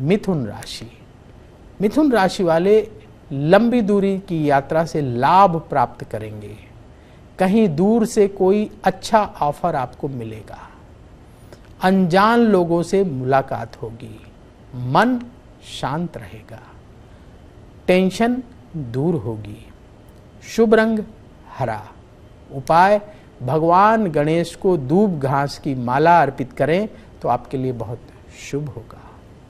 मिथुन राशि मिथुन राशि वाले लंबी दूरी की यात्रा से लाभ प्राप्त करेंगे कहीं दूर से कोई अच्छा ऑफर आपको मिलेगा अनजान लोगों से मुलाकात होगी मन शांत रहेगा टेंशन दूर होगी शुभ रंग हरा उपाय भगवान गणेश को दूब घास की माला अर्पित करें तो आपके लिए बहुत शुभ होगा